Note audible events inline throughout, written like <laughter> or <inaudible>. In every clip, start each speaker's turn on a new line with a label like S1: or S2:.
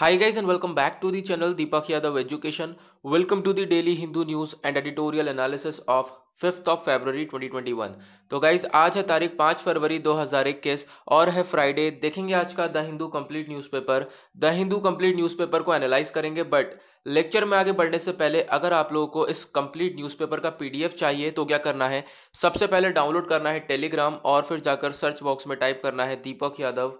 S1: Hi guys and welcome back to the channel Deepak Yadav Education. Welcome to the daily Hindu news and editorial analysis of 5th of February 2021 तो guys आज है तारीख 5 फरवरी 2021 और है Friday देखेंगे आज का the Hindu complete newspaper the Hindu complete newspaper को एनालाइज करेंगे बट लेक्चर में आगे बढ़ने से पहले अगर आप लोगों को इस कंप्लीट न्यूज़पेपर का पीडीएफ चाहिए तो क्या करना है सबसे पहले डाउनलोड करना है टेलीग्राम और फिर जाकर सर्च बॉक्स में टाइप करना है Deepak Yadav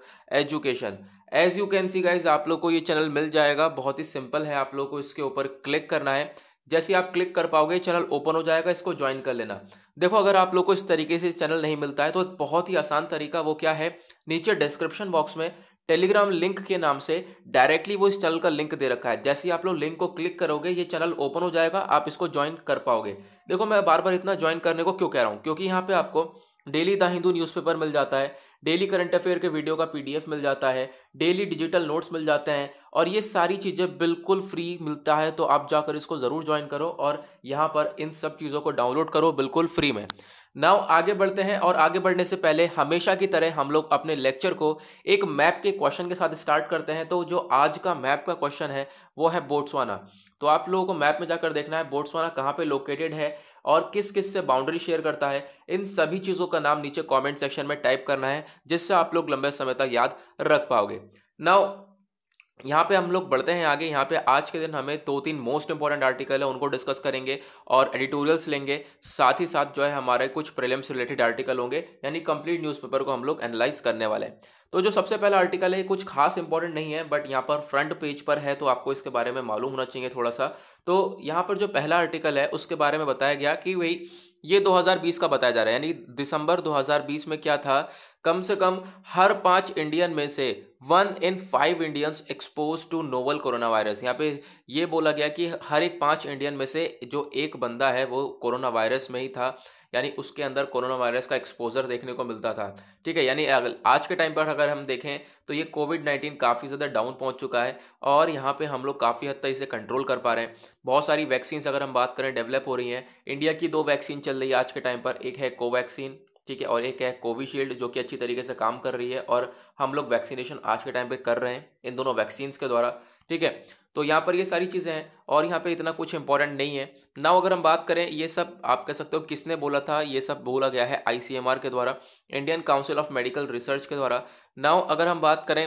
S1: education as you can see guys आप लोग को ये चैनल मिल जाएगा बहुत ही सिंपल है आप लोग को इसके ऊपर क्लिक करना है जैसे आप क्लिक कर पाओगे चैनल ओपन हो जाएगा इसको ज्वाइन कर लेना देखो अगर आप लोग को इस तरीके से चैनल नहीं मिलता है तो बहुत ही आसान तरीका वो क्या है नीचे डिस्क्रिप्शन बॉक्स में टेलीग्राम लिंक के नाम से डायरेक्टली वो इस चैनल का लिंक दे रखा है जैसे ही आप लोग लिंक को क्लिक करोगे ये चैनल ओपन हो जाएगा आप इसको ज्वाइन कर पाओगे देखो मैं बार बार इतना ज्वाइन करने को क्यों कह रहा हूँ क्योंकि यहाँ पे आपको डेली द हिंदू न्यूज़पेपर मिल जाता है डेली करंट अफेयर के वीडियो का पीडीएफ मिल जाता है डेली डिजिटल नोट्स मिल जाते हैं और ये सारी चीज़ें बिल्कुल फ्री मिलता है तो आप जाकर इसको ज़रूर ज्वाइन करो और यहाँ पर इन सब चीज़ों को डाउनलोड करो बिल्कुल फ्री में नाउ आगे बढ़ते हैं और आगे बढ़ने से पहले हमेशा की तरह हम लोग अपने लेक्चर को एक मैप के क्वेश्चन के साथ स्टार्ट करते हैं तो जो आज का मैप का क्वेश्चन है वो है बोट्सवाना तो आप लोगों को मैप में जाकर देखना है बोट्सवाना कहाँ पे लोकेटेड है और किस किस से बाउंड्री शेयर करता है इन सभी चीज़ों का नाम नीचे कमेंट सेक्शन में टाइप करना है जिससे आप लोग लंबे समय तक याद रख पाओगे नाउ यहाँ पे हम लोग बढ़ते हैं आगे यहाँ पे आज के दिन हमें दो तीन मोस्ट इंपॉर्टेंट आर्टिकल है उनको डिस्कस करेंगे और एडिटोरियल्स लेंगे साथ ही साथ जो है हमारे कुछ प्रिलिम्स रिलेटेड आर्टिकल होंगे यानी कंप्लीट न्यूज़पेपर को हम लोग एनालाइज करने वाले हैं तो जो सबसे पहला आर्टिकल है कुछ खास इंपॉर्टेंट नहीं है बट यहाँ पर फ्रंट पेज पर है तो आपको इसके बारे में मालूम होना चाहिए थोड़ा सा तो यहाँ पर जो पहला आर्टिकल है उसके बारे में बताया गया कि वही ये 2020 का बताया जा रहा है यानी दिसंबर 2020 में क्या था कम से कम हर पांच इंडियन में से one in five Indians expose to novel corona virus यहाँ पे ये बोला गया कि हर एक पांच इंडियन में से जो एक बंदा है वो कोरोना वायरस में ही था यानी उसके अंदर कोरोना वायरस का एक्सपोजर देखने को मिलता था ठीक है यानी आज के टाइम पर अगर हम देखें तो ये कोविड नाइन्टीन काफ़ी ज़्यादा डाउन पहुंच चुका है और यहाँ पे हम लोग काफ़ी हद तक इसे कंट्रोल कर पा रहे हैं बहुत सारी वैक्सीन्स अगर हम बात करें डेवलप हो रही हैं इंडिया की दो वैक्सीन चल रही है आज के टाइम पर एक है कोवैक्सीन ठीक है और एक है कोविशील्ड जो कि अच्छी तरीके से काम कर रही है और हम लोग वैक्सीनेशन आज के टाइम पे कर रहे हैं इन दोनों वैक्सीन्स के द्वारा ठीक है तो यहाँ पर ये सारी चीज़ें हैं और यहाँ पे इतना कुछ इंपॉर्टेंट नहीं है ना अगर हम बात करें ये सब आप कह सकते हो किसने बोला था ये सब बोला गया है आई के द्वारा Indian council of medical research के द्वारा ना अगर हम बात करें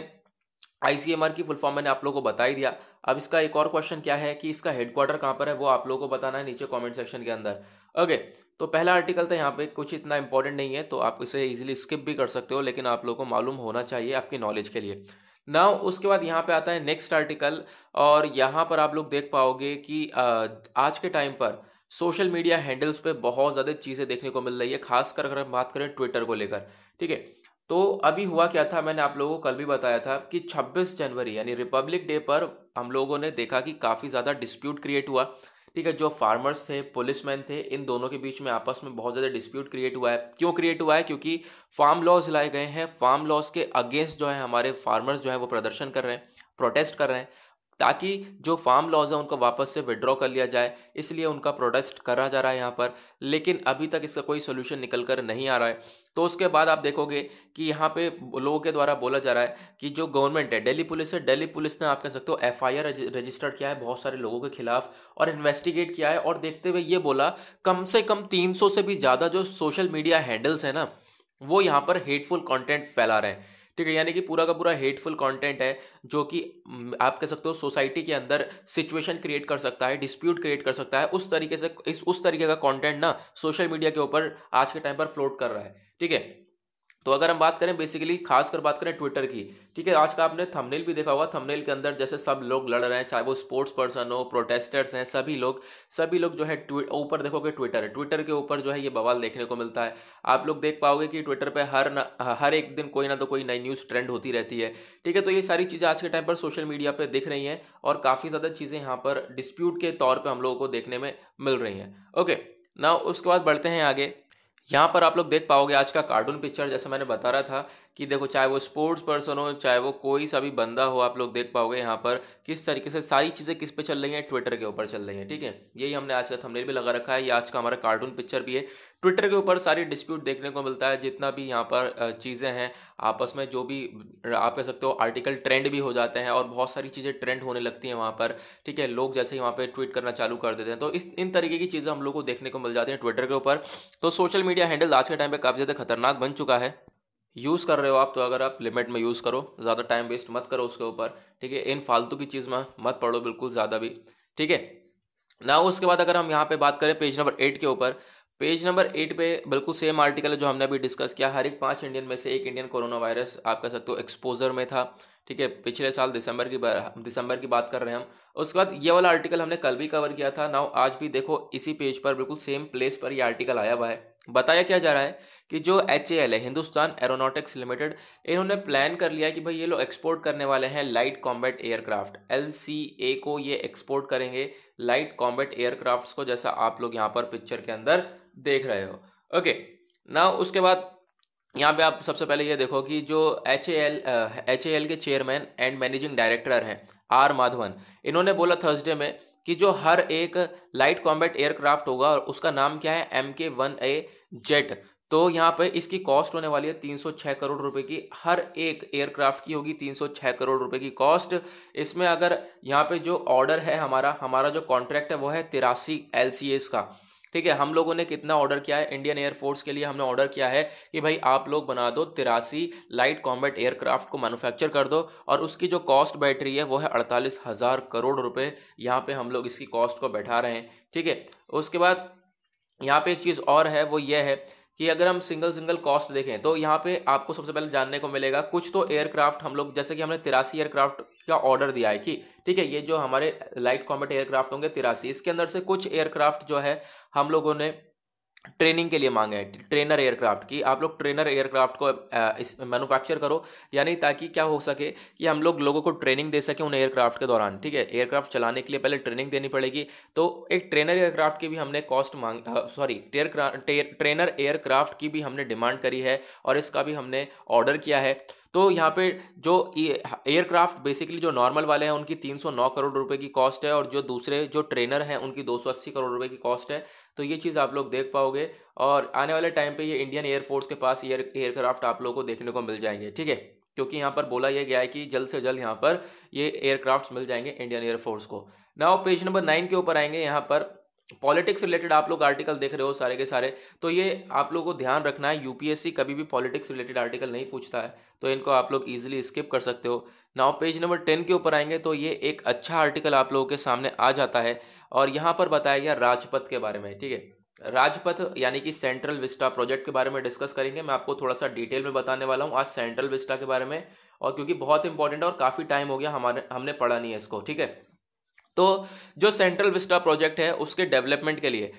S1: आईसीएमआर की फुल फॉर्म मैंने आप लोगों को बता ही दिया अब इसका एक और क्वेश्चन क्या है कि इसका हेडक्वार्टर कहाँ पर है वो आप लोगों को बताना है नीचे कमेंट सेक्शन के अंदर ओके तो पहला आर्टिकल तो यहाँ पे कुछ इतना इंपॉर्टेंट नहीं है तो आप इसे इजीली स्किप भी कर सकते हो लेकिन आप लोगों को मालूम होना चाहिए आपकी नॉलेज के लिए ना उसके बाद यहाँ पे आता है नेक्स्ट आर्टिकल और यहाँ पर आप लोग देख पाओगे कि आज के टाइम पर सोशल मीडिया हैंडल्स पे बहुत ज़्यादा चीज़ें देखने को मिल रही है खासकर अगर हम बात करें ट्विटर को लेकर ठीक है तो अभी हुआ क्या था मैंने आप लोगों को कल भी बताया था कि 26 जनवरी यानी रिपब्लिक डे पर हम लोगों ने देखा कि काफ़ी ज़्यादा डिस्प्यूट क्रिएट हुआ ठीक है जो फार्मर्स थे पुलिसमैन थे इन दोनों के बीच में आपस में बहुत ज़्यादा डिस्प्यूट क्रिएट हुआ है क्यों क्रिएट हुआ है क्योंकि फार्म लॉज लाए गए हैं फार्म लॉज के अगेंस्ट जो है हमारे फार्मर्स जो है वो प्रदर्शन कर रहे हैं प्रोटेस्ट कर रहे हैं ताकि जो फार्म लॉज है उनको वापस से विड्रॉ कर लिया जाए इसलिए उनका प्रोटेस्ट करा जा रहा है यहाँ पर लेकिन अभी तक इसका कोई सोल्यूशन निकल कर नहीं आ रहा है तो उसके बाद आप देखोगे कि यहाँ पे लोगों के द्वारा बोला जा रहा है कि जो गवर्नमेंट है दिल्ली पुलिस है दिल्ली पुलिस ने आप कह सकते हो एफ आई आर रजिस्टर किया है बहुत सारे लोगों के खिलाफ और इन्वेस्टिगेट किया है और देखते हुए ये बोला कम से कम तीन से भी ज़्यादा जो सोशल मीडिया हैंडल्स हैं ना वो यहाँ पर हेटफुल कॉन्टेंट फैला रहे हैं ठीक है यानी कि पूरा का पूरा हेटफुल कंटेंट है जो कि आप कह सकते हो सोसाइटी के अंदर सिचुएशन क्रिएट कर सकता है डिस्प्यूट क्रिएट कर सकता है उस तरीके से इस उस तरीके का कंटेंट ना सोशल मीडिया के ऊपर आज के टाइम पर फ्लोट कर रहा है ठीक है तो अगर हम बात करें बेसिकली खासकर बात करें ट्विटर की ठीक है आज का आपने थंबनेल भी देखा होगा थंबनेल के अंदर जैसे सब लोग लड़ रहे हैं चाहे वो स्पोर्ट्स पर्सन हो प्रोटेस्टर्स हैं सभी लोग सभी लोग जो है ऊपर देखोगे ट्विटर है ट्विटर के ऊपर जो है ये बवाल देखने को मिलता है आप लोग देख पाओगे कि ट्विटर पर हर न, हर एक दिन कोई ना तो कोई नई न्यूज़ ट्रेंड होती रहती है ठीक है तो ये सारी चीज़ें आज के टाइम पर सोशल मीडिया पर दिख रही हैं और काफ़ी ज़्यादा चीज़ें यहाँ पर डिस्प्यूट के तौर पर हम लोगों को देखने में मिल रही हैं ओके ना उसके बाद बढ़ते हैं आगे यहाँ पर आप लोग देख पाओगे आज का कार्टून पिक्चर जैसे मैंने बता रहा था कि देखो चाहे वो स्पोर्ट्स पर्सन हो चाहे वो कोई सा भी बंदा हो आप लोग देख पाओगे यहाँ पर किस तरीके से सारी चीज़ें किस पे चल रही हैं ट्विटर के ऊपर चल रही हैं ठीक है यही हमने आज का थंबनेल भी लगा रखा है ये आज का हमारा कार्टून पिक्चर भी है ट्विटर के ऊपर सारी डिस्प्यूट देखने को मिलता है जितना भी यहाँ पर चीज़ें हैं आपस में जो भी आप कह सकते हो आर्टिकल ट्रेंड भी हो जाते हैं और बहुत सारी चीज़ें ट्रेंड होने लगती हैं वहाँ पर ठीक है लोग जैसे ही वहाँ पर ट्वीट करना चालू कर देते हैं तो इस इन तरीके की चीज़ें हम लोग को देखने को मिल जाती हैं ट्विटर के ऊपर तो सोशल मीडिया हैंडल आज के टाइम पर काफ़ी ज़्यादा खतरनाक बन चुका है यूज़ कर रहे हो आप तो अगर आप लिमिट में यूज़ करो ज़्यादा टाइम वेस्ट मत करो उसके ऊपर ठीक है इन फालतू की चीज़ में मत पढ़ो बिल्कुल ज़्यादा भी ठीक है ना उसके बाद अगर हम यहाँ पे बात करें पेज नंबर एट के ऊपर पेज नंबर एट पे बिल्कुल सेम आर्टिकल है जो हमने अभी डिस्कस किया हर एक पांच इंडियन में से एक इंडियन कोरोना वायरस आप कह सकते हो एक्सपोजर में था ठीक है पिछले साल दिसंबर की दिसंबर की बात कर रहे हैं हम उसके बाद ये वाला आर्टिकल हमने कल भी कवर किया था नाउ आज भी देखो इसी पेज पर बिल्कुल सेम प्लेस पर ये आर्टिकल आया हुआ है बताया क्या जा रहा है कि जो एच ए एल है हिंदुस्तान एरोनॉटिक्स लिमिटेड इन्होंने प्लान कर लिया कि भाई ये लोग एक्सपोर्ट करने वाले हैं light combat aircraft L C A को ये एक्सपोर्ट करेंगे लाइट कॉम्बैट एयरक्राफ्ट को जैसा आप लोग यहाँ पर पिक्चर के अंदर देख रहे हो ओके ना उसके बाद यहाँ पे आप सबसे पहले ये देखो कि जो H A L H A L के चेयरमैन एंड मैनेजिंग डायरेक्टर हैं आर माधवन इन्होंने बोला थर्सडे में कि जो हर एक लाइट कॉम्बैट एयरक्राफ्ट होगा और उसका नाम क्या है एम के वन ए जेट तो यहाँ पे इसकी कॉस्ट होने वाली है 306 करोड़ रुपए की हर एक एयरक्राफ्ट की होगी 306 करोड़ रुपए की कॉस्ट इसमें अगर यहाँ पे जो ऑर्डर है हमारा हमारा जो कॉन्ट्रैक्ट है वो है तिरासी एल का ठीक है हम लोगों ने कितना ऑर्डर किया है इंडियन एयरफोर्स के लिए हमने ऑर्डर किया है कि भाई आप लोग बना दो तिरासी लाइट कॉम्बैट एयरक्राफ्ट को मैनुफैक्चर कर दो और उसकी जो कॉस्ट बैठ रही है वो है अड़तालीस हज़ार करोड़ रुपये यहाँ पर हम लोग इसकी कॉस्ट को बैठा रहे हैं ठीक है उसके बाद यहाँ पर एक चीज़ और है वो ये है कि अगर हम सिंगल सिंगल कॉस्ट देखें तो यहाँ पे आपको सबसे पहले जानने को मिलेगा कुछ तो एयरक्राफ्ट हम लोग जैसे कि हमने तिरासी एयरक्राफ्ट का ऑर्डर दिया है कि ठीक है ये जो हमारे लाइट कॉम्बेट एयरक्राफ्ट होंगे तिरासी इसके अंदर से कुछ एयरक्राफ्ट जो है हम लोगों ने ट्रेनिंग के लिए मांगे हैं ट्रेनर एयरक्राफ्ट की आप लोग ट्रेनर एयरक्राफ्ट को इस मैनुफैक्चर करो यानी ताकि क्या हो सके कि हम लोग लोगों को ट्रेनिंग दे सकें उन एयरक्राफ्ट के दौरान ठीक है एयरक्राफ्ट चलाने के लिए पहले ट्रेनिंग देनी पड़ेगी तो एक ट्रेनर एयरक्राफ्ट की भी हमने कॉस्ट मांग सॉरी ट्रेनर एयरक्राफ्ट की भी हमने डिमांड करी है और इसका भी हमने ऑर्डर किया है तो यहाँ पे जो एयरक्राफ्ट बेसिकली जो नॉर्मल वाले हैं उनकी 309 करोड़ रुपए की कॉस्ट है और जो दूसरे जो ट्रेनर हैं उनकी 280 करोड़ रुपए की कॉस्ट है तो ये चीज़ आप लोग देख पाओगे और आने वाले टाइम पे ये इंडियन एयरफोर्स के पास एयर एयरक्राफ्ट आप लोग को देखने को मिल जाएंगे ठीक है क्योंकि यहाँ पर बोला यह गया है कि जल्द से जल्द यहाँ पर ये एयरक्राफ्ट मिल जाएंगे इंडियन एयरफोर्स को नाउ पेज नंबर नाइन के ऊपर आएंगे यहाँ पर पॉलिटिक्स रिलेटेड आप लोग आर्टिकल देख रहे हो सारे के सारे तो ये आप लोगों को ध्यान रखना है यूपीएससी कभी भी पॉलिटिक्स रिलेटेड आर्टिकल नहीं पूछता है तो इनको आप लोग इजीली स्किप कर सकते हो नाउ पेज नंबर टेन के ऊपर आएंगे तो ये एक अच्छा आर्टिकल आप लोगों के सामने आ जाता है और यहाँ पर बताया गया राजपथ के बारे में ठीक है राजपथ यानी कि सेंट्रल विस्टा प्रोजेक्ट के बारे में डिस्कस करेंगे मैं आपको थोड़ा सा डिटेल में बताने वाला हूँ आज सेंट्रल विस्टा के बारे में और क्योंकि बहुत इंपॉर्टेंट है और काफ़ी टाइम हो गया हमारे हमने पढ़ा नहीं है इसको ठीक है तो जो सेंट्रल विस्टा प्रोजेक्ट है उसके डेवलपमेंट के लिए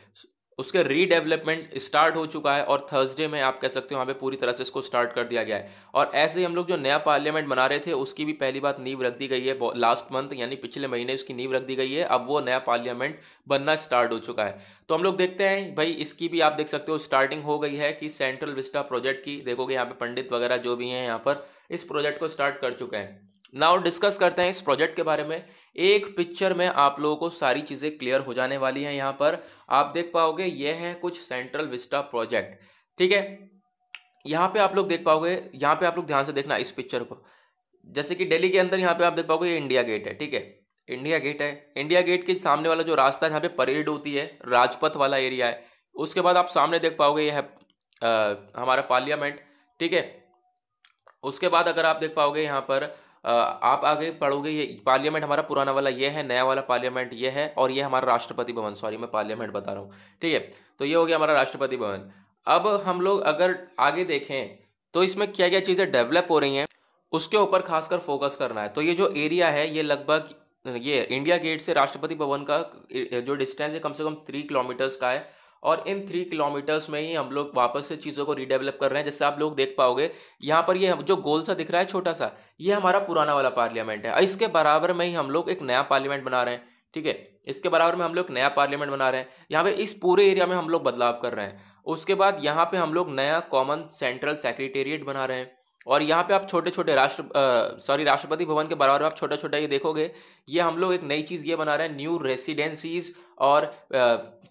S1: उसके रीडेवलपमेंट स्टार्ट हो चुका है और थर्सडे में आप कह सकते हो वहाँ पे पूरी तरह से इसको स्टार्ट कर दिया गया है और ऐसे ही हम लोग जो नया पार्लियामेंट बना रहे थे उसकी भी पहली बात नींव रख दी गई है लास्ट मंथ यानी पिछले महीने उसकी नींव रख दी गई है अब वो नया पार्लियामेंट बनना स्टार्ट हो चुका है तो हम लोग देखते हैं भाई इसकी भी आप देख सकते हो स्टार्टिंग हो गई है कि सेंट्रल विस्टा प्रोजेक्ट की देखोगे यहाँ पे पंडित वगैरह जो भी हैं यहाँ पर इस प्रोजेक्ट को स्टार्ट कर चुके हैं नाउ डिस्कस करते हैं इस प्रोजेक्ट के बारे में एक पिक्चर में आप लोगों को सारी चीज़ें क्लियर हो जाने वाली हैं यहाँ पर आप देख पाओगे ये है कुछ सेंट्रल विस्टा प्रोजेक्ट ठीक है यहाँ पे आप लोग देख पाओगे यहाँ पे आप लोग ध्यान से देखना इस पिक्चर को जैसे कि दिल्ली के अंदर यहाँ पे आप देख पाओगे ये इंडिया गेट है ठीक है इंडिया गेट है इंडिया गेट के सामने वाला जो रास्ता है यहाँ पे परेड होती है राजपथ वाला एरिया है उसके बाद आप सामने देख पाओगे यह हमारा पार्लियामेंट ठीक है उसके बाद अगर आप देख पाओगे यहाँ पर आप आगे पढ़ोगे ये पार्लियामेंट हमारा पुराना वाला ये है नया वाला पार्लियामेंट ये है और ये हमारा राष्ट्रपति भवन सॉरी मैं पार्लियामेंट बता रहा हूँ ठीक है तो ये हो गया हमारा राष्ट्रपति भवन अब हम लोग अगर आगे देखें तो इसमें क्या क्या चीज़ें डेवलप हो रही हैं उसके ऊपर खासकर फोकस करना है तो ये जो एरिया है ये लगभग ये इंडिया गेट से राष्ट्रपति भवन का जो डिस्टेंस है कम से कम थ्री किलोमीटर्स का है और इन थ्री किलोमीटर्स में ही हम लोग वापस से चीज़ों को रीडेवलप कर रहे हैं जैसे आप लोग देख पाओगे यहाँ पर ये जो गोल सा दिख रहा है छोटा सा ये हमारा पुराना वाला पार्लियामेंट है इसके बराबर में ही हम लोग एक नया पार्लियामेंट बना रहे हैं ठीक है इसके बराबर में हम लोग नया पार्लियामेंट बना रहे हैं यहाँ पे इस पूरे एरिया में हम लोग बदलाव कर रहे हैं उसके बाद यहाँ पे हम लोग नया कॉमन सेंट्रल सेक्रेटेरिएट बना रहे हैं और यहाँ पे आप छोटे छोटे राष्ट्र सॉरी राष्ट्रपति भवन के बराबर में आप छोटा छोटा ये देखोगे ये हम लोग एक नई चीज़ ये बना रहे हैं न्यू रेसिडेंसीज और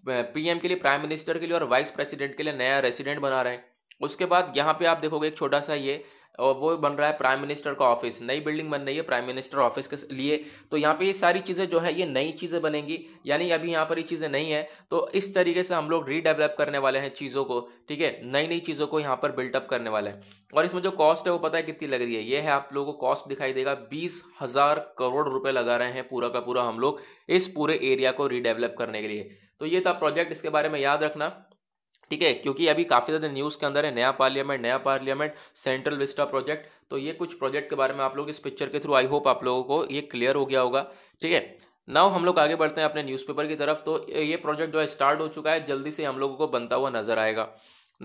S1: पीएम के लिए प्राइम मिनिस्टर के लिए और वाइस प्रेसिडेंट के लिए नया रेसिडेंट बना रहे हैं उसके बाद यहाँ पे आप देखोगे एक छोटा सा ये और वो बन रहा है प्राइम मिनिस्टर का ऑफिस नई बिल्डिंग बन रही है प्राइम मिनिस्टर ऑफिस के लिए तो यहाँ पे ये सारी चीज़ें जो है ये नई चीज़ें बनेंगी यानी अभी यहाँ पर ये चीज़ें नहीं है तो इस तरीके से हम लोग रीडेवलप करने वाले हैं चीज़ों को ठीक है नई नई चीज़ों को यहाँ पर बिल्टअप करने वाले हैं और इसमें जो कॉस्ट है वो पता है कितनी लग रही है ये है आप लोगों को कॉस्ट दिखाई देगा बीस हज़ार करोड़ रुपये लगा रहे हैं पूरा का पूरा हम लोग इस पूरे एरिया को रीडेवलप करने के लिए तो ये था प्रोजेक्ट इसके बारे में याद रखना ठीक है क्योंकि अभी काफ़ी ज़्यादा न्यूज़ के अंदर है नया पार्लियामेंट नया पार्लियामेंट सेंट्रल विस्टा प्रोजेक्ट तो ये कुछ प्रोजेक्ट के बारे में आप लोग इस पिक्चर के थ्रू आई होप आप लोगों को ये क्लियर हो गया होगा ठीक है नाउ हम लोग आगे बढ़ते हैं अपने न्यूज़पेपर की तरफ तो ये प्रोजेक्ट जो है स्टार्ट हो चुका है जल्दी से हम लोगों को बनता हुआ नजर आएगा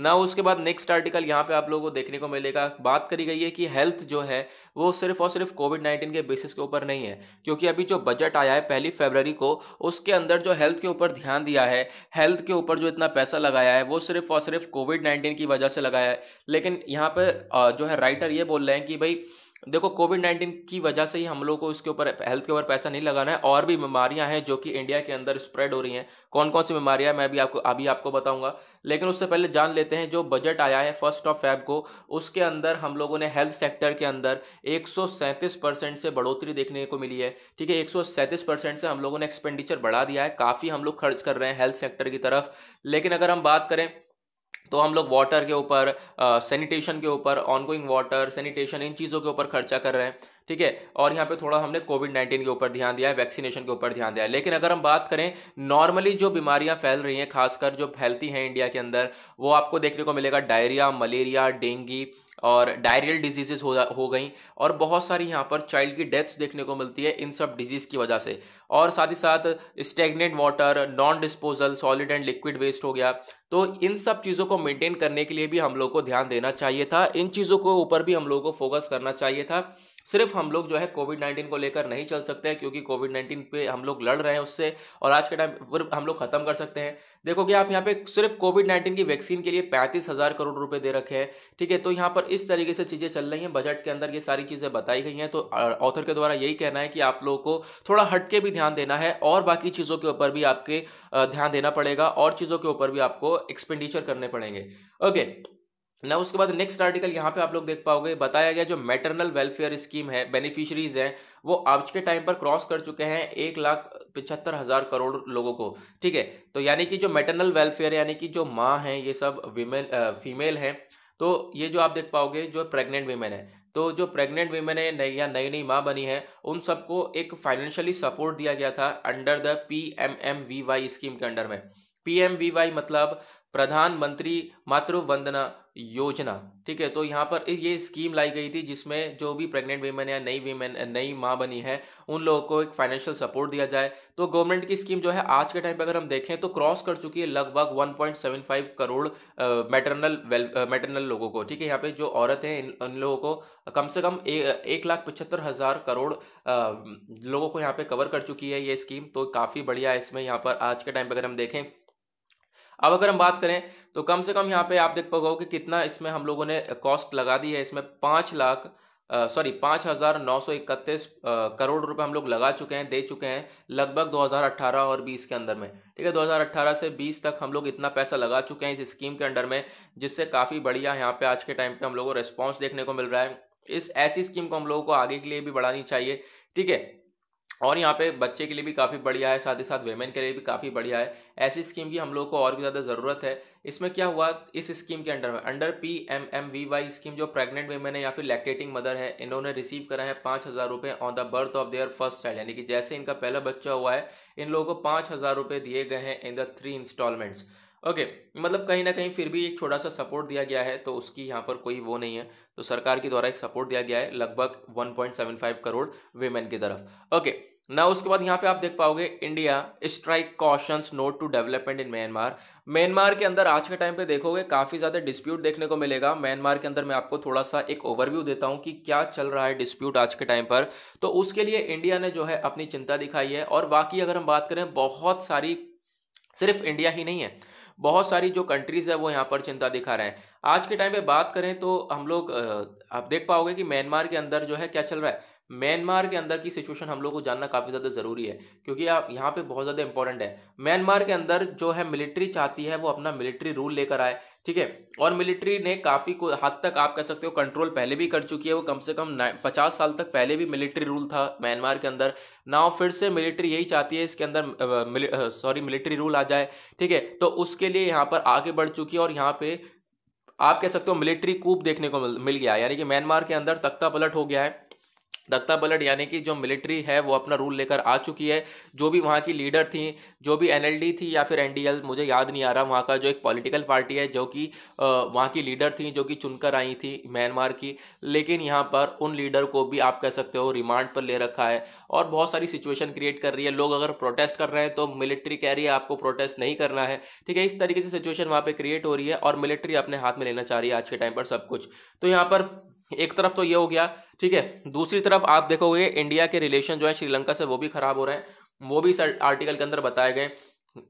S1: ना उसके बाद नेक्स्ट आर्टिकल यहाँ पे आप लोगों को देखने को मिलेगा बात करी गई है कि हेल्थ जो है वो सिर्फ और सिर्फ कोविड नाइन्टीन के बेसिस के ऊपर नहीं है क्योंकि अभी जो बजट आया है पहली फरवरी को उसके अंदर जो हेल्थ के ऊपर ध्यान दिया है हेल्थ के ऊपर जो इतना पैसा लगाया है वो सिर्फ और सिर्फ कोविड नाइन्टीन की वजह से लगाया है लेकिन यहाँ पर जो है राइटर ये बोल रहे हैं कि भाई देखो कोविड नाइन्टीन की वजह से ही हम लोग को इसके ऊपर हेल्थ के ऊपर पैसा नहीं लगाना है और भी बीमारियां हैं जो कि इंडिया के अंदर स्प्रेड हो रही हैं कौन कौन सी बीमारियां मैं भी आपको अभी आपको बताऊंगा लेकिन उससे पहले जान लेते हैं जो बजट आया है फर्स्ट ऑफ फेब को उसके अंदर हम लोगों ने हेल्थ सेक्टर के अंदर एक से बढ़ोतरी देखने को मिली है ठीक है एक से हम लोगों ने एक्सपेंडिचर बढ़ा दिया है काफ़ी हम लोग खर्च कर रहे हैं हेल्थ सेक्टर की तरफ लेकिन अगर हम बात करें तो हम लोग वाटर के ऊपर सैनिटेशन के ऊपर ऑनगोइंग वाटर सैनिटेशन इन चीज़ों के ऊपर खर्चा कर रहे हैं ठीक है और यहाँ पे थोड़ा हमने कोविड नाइन्टीन के ऊपर ध्यान दिया है वैक्सीनेशन के ऊपर ध्यान दिया है लेकिन अगर हम बात करें नॉर्मली जो बीमारियां फैल रही हैं खासकर जो फैलती हैं इंडिया के अंदर वो आपको देखने को मिलेगा डायरिया मलेरिया डेंगी और डायरियल डिजीजेस हो हो गई और बहुत सारी यहाँ पर चाइल्ड की डेथ्स देखने को मिलती है इन सब डिजीज़ की वजह से और साथ ही साथ stagnant water non disposal solid and liquid waste हो गया तो इन सब चीज़ों को मेंटेन करने के लिए भी हम लोग को ध्यान देना चाहिए था इन चीज़ों के ऊपर भी हम लोग को फोकस करना चाहिए था सिर्फ हम लोग जो है कोविड नाइन्टीन को लेकर नहीं चल सकते हैं क्योंकि कोविड नाइन्टीन पे हम लोग लड़ रहे हैं उससे और आज के टाइम पर हम लोग खत्म कर सकते हैं देखोगे आप यहाँ पे सिर्फ कोविड नाइन्टीन की वैक्सीन के लिए पैंतीस हज़ार करोड़ रुपए दे रखे हैं ठीक है तो यहाँ पर इस तरीके से चीज़ें चल रही हैं बजट के अंदर ये सारी चीज़ें बताई गई हैं तो ऑथर के द्वारा यही कहना है कि आप लोगों को थोड़ा हटके भी ध्यान देना है और बाकी चीज़ों के ऊपर भी आपके ध्यान देना पड़ेगा और चीज़ों के ऊपर भी आपको एक्सपेंडिचर करने पड़ेंगे ओके ना उसके बाद नेक्स्ट आर्टिकल यहाँ पे आप लोग देख पाओगे बताया गया जो मैटरनल वेलफेयर स्कीम है बेनिफिशरीज हैं वो आज के टाइम पर क्रॉस कर चुके हैं एक लाख पिछहत्तर हज़ार करोड़ लोगों को ठीक है तो यानी कि जो मैटरनल वेलफेयर यानी कि जो माँ हैं ये सब वीमेन फीमेल हैं तो ये जो आप देख पाओगे जो प्रेग्नेंट वीमेन है तो जो प्रेग्नेंट वीमेन है नई या नई नई माँ बनी है उन सबको एक फाइनेंशियली सपोर्ट दिया गया था under the P M M V Y scheme के अंडर में पी एम वी वाई मतलब प्रधानमंत्री मातृ वंदना योजना ठीक है तो यहाँ पर ये स्कीम लाई गई थी जिसमें जो भी प्रेग्नेंट वीमेन या नई वीमेन नई माँ बनी है उन लोगों को एक फाइनेंशियल सपोर्ट दिया जाए तो गवर्नमेंट की स्कीम जो है आज के टाइम पर अगर हम देखें तो क्रॉस कर चुकी है लगभग 1.75 करोड़ मैटरनल वेल मैटरनल लोगों को ठीक है यहाँ पे जो औरत है इन, इन लोगों को कम से कम ए, एक लाख पचहत्तर हजार करोड़ आ, लोगों को यहाँ पे कवर कर चुकी है ये स्कीम तो काफ़ी बढ़िया है इसमें यहाँ पर आज के टाइम पर अगर हम देखें अब अगर हम बात करें तो कम से कम यहाँ पे आप देख पाओगे कि कितना इसमें हम लोगों ने कॉस्ट लगा दी है इसमें पाँच लाख सॉरी पाँच हज़ार नौ सौ इकतीस करोड़ रुपए हम लोग लगा चुके हैं दे चुके हैं लगभग 2018 और 20 के अंदर में ठीक है 2018 से 20 तक हम लोग इतना पैसा लगा चुके हैं इस स्कीम के अंडर में जिससे काफ़ी बढ़िया यहाँ पे आज के टाइम पे हम लोगों को रिस्पॉन्स देखने को मिल रहा है इस ऐसी स्कीम को हम लोगों को आगे के लिए भी बढ़ानी चाहिए ठीक है और यहाँ पे बच्चे के लिए भी काफ़ी बढ़िया है साथ ही साथ वेमेन के लिए भी काफ़ी बढ़िया है ऐसी स्कीम की हम लोग को और भी ज़्यादा ज़रूरत है इसमें क्या हुआ इस स्कीम के अंडर में under P M M V Y scheme जो प्रेग्नेंट वेमेन है या फिर लैक्टेटिंग मदर है इन्होंने रिसीव करा है पाँच हज़ार रुपये on the birth of their first child यानी कि जैसे इनका पहला बच्चा हुआ है इन लोगों को पाँच हज़ार रुपये दिए गए हैं in the three instalments okay okay, मतलब कहीं ना कहीं फिर भी एक छोटा सा सपोर्ट दिया गया है तो उसकी यहाँ पर कोई वो नहीं है तो सरकार के द्वारा एक सपोर्ट दिया गया है लगभग 1.75 करोड़ वेमेन की तरफ ओके okay, ना उसके बाद यहाँ पे आप देख पाओगे India strike cautious note to development in Myanmar Myanmar के अंदर आज के टाइम पे देखोगे काफ़ी ज़्यादा डिस्प्यूट देखने को मिलेगा म्यांमार के अंदर मैं आपको थोड़ा सा एक ओवरव्यू देता हूँ कि क्या चल रहा है डिस्प्यूट आज के टाइम पर तो उसके लिए इंडिया ने जो है अपनी चिंता दिखाई है और बाकी अगर हम बात करें बहुत सारी सिर्फ इंडिया ही नहीं है बहुत सारी जो कंट्रीज़ है वो यहाँ पर चिंता दिखा रहे हैं आज के टाइम पे बात करें तो हम लोग आप देख पाओगे कि म्यांमार के अंदर जो है क्या चल रहा है म्यांमार के अंदर की सिचुएशन हम लोग को जानना काफ़ी ज़्यादा ज़रूरी है क्योंकि आप यहाँ पे बहुत ज़्यादा इंपॉर्टेंट है म्यांमार के अंदर जो है मिलिट्री चाहती है वो अपना मिलिट्री रूल लेकर आए ठीक है और मिलिट्री ने काफ़ी हद तक आप कह सकते हो कंट्रोल पहले भी कर चुकी है वो कम से कम पचास साल तक पहले भी मिलिट्री रूल था म्यांमार के अंदर ना फिर से मिलिट्री यही चाहती है इसके अंदर सॉरी मिलिट्री रूल आ जाए ठीक है तो उसके लिए यहाँ पर आगे बढ़ चुकी है और यहाँ पे आप कह सकते हो मिलिट्री कूप देखने को मिल गया यानी कि म्यांमार के अंदर तख्ता पलट हो गया है दत्ता बलड यानी कि जो मिलिट्री है वो अपना रूल लेकर आ चुकी है जो भी वहाँ की लीडर थी जो भी एनएलडी थी या फिर एनडीएल मुझे याद नहीं आ रहा वहाँ का जो एक पॉलिटिकल पार्टी है जो कि वहाँ की लीडर थी जो कि चुनकर आई थी म्यांमार की लेकिन यहाँ पर उन लीडर को भी आप कह सकते हो रिमांड पर ले रखा है और बहुत सारी सिचुएशन क्रिएट कर रही है लोग अगर प्रोटेस्ट कर रहे हैं तो मिलिट्री कह रही है आपको प्रोटेस्ट नहीं करना है ठीक है इस तरीके से सिचुएशन वहाँ पर क्रिएट हो रही है और मिलिट्री अपने हाथ में लेना चाह रही है आज के टाइम पर सब कुछ तो यहाँ पर एक तरफ तो ये हो गया ठीक है दूसरी तरफ आप देखोगे इंडिया के रिलेशन जो है श्रीलंका से वो भी खराब हो रहे हैं वो भी इस आर्टिकल के अंदर बताए गए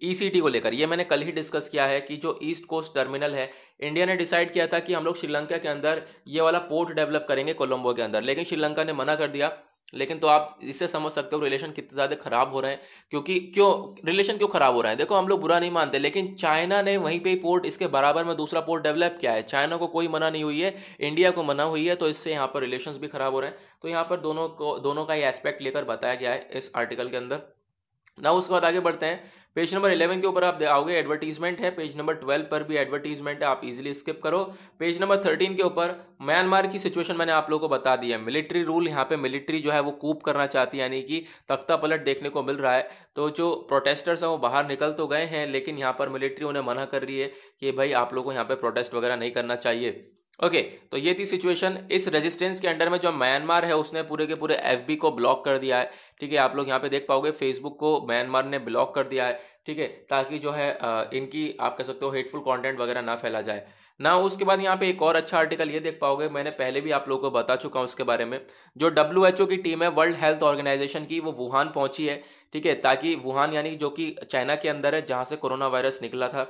S1: ईसीटी e को लेकर ये मैंने कल ही डिस्कस किया है कि जो ईस्ट कोस्ट टर्मिनल है इंडिया ने डिसाइड किया था कि हम लोग श्रीलंका के अंदर ये वाला पोर्ट डेवलप करेंगे कोलंबो के अंदर लेकिन श्रीलंका ने मना कर दिया लेकिन तो आप इससे समझ सकते हो रिलेशन कितने ज़्यादा खराब हो रहे हैं क्योंकि क्यों रिलेशन क्यों खराब हो रहे हैं देखो हम लोग बुरा नहीं मानते लेकिन चाइना ने वहीं पे पोर्ट इसके बराबर में दूसरा पोर्ट डेवलप किया है चाइना को कोई मना नहीं हुई है इंडिया को मना हुई है तो इससे यहाँ पर रिलेशन भी खराब हो रहे हैं तो यहाँ पर दोनों को दोनों का ये एस्पेक्ट लेकर बताया गया है इस आर्टिकल के अंदर ना उसके बाद आगे बढ़ते हैं पेज नंबर इलेवन के ऊपर आप आओगे एडवर्टीजमेंट है पेज नंबर ट्वेल्व पर भी एडवर्टीजमेंट है आप इजीली स्किप करो पेज नंबर थर्टीन के ऊपर म्यांमार की सिचुएशन मैंने आप लोगों को बता दिया है मिलिट्री रूल यहाँ पे मिलिट्री जो है वो कूप करना चाहती है यानी कि तख्ता पलट देखने को मिल रहा है तो जो प्रोटेस्टर्स हैं वो बाहर निकल तो गए हैं लेकिन यहाँ पर मिलिट्री उन्हें मना कर रही है कि भाई आप लोग को यहाँ पर प्रोटेस्ट वगैरह नहीं करना चाहिए ओके okay, तो ये थी सिचुएशन इस रेजिस्टेंस के अंडर में जो म्यांमार है उसने पूरे के पूरे एफ को ब्लॉक कर दिया है ठीक है आप लोग यहाँ पे देख पाओगे फेसबुक को म्यांमार ने ब्लॉक कर दिया है ठीक है ताकि जो है इनकी आप कह सकते हो हेटफुल कंटेंट वगैरह ना फैला जाए ना उसके बाद यहाँ पे एक और अच्छा आर्टिकल ये देख पाओगे मैंने पहले भी आप लोगों को बता चुका हूँ उसके बारे में जो डब्ल्यू की टीम है वर्ल्ड हेल्थ ऑर्गेनाइजेशन की वो वुहान पहुंची है ठीक है ताकि वुहान यानी जो कि चाइना के अंदर है जहाँ से कोरोना वायरस निकला था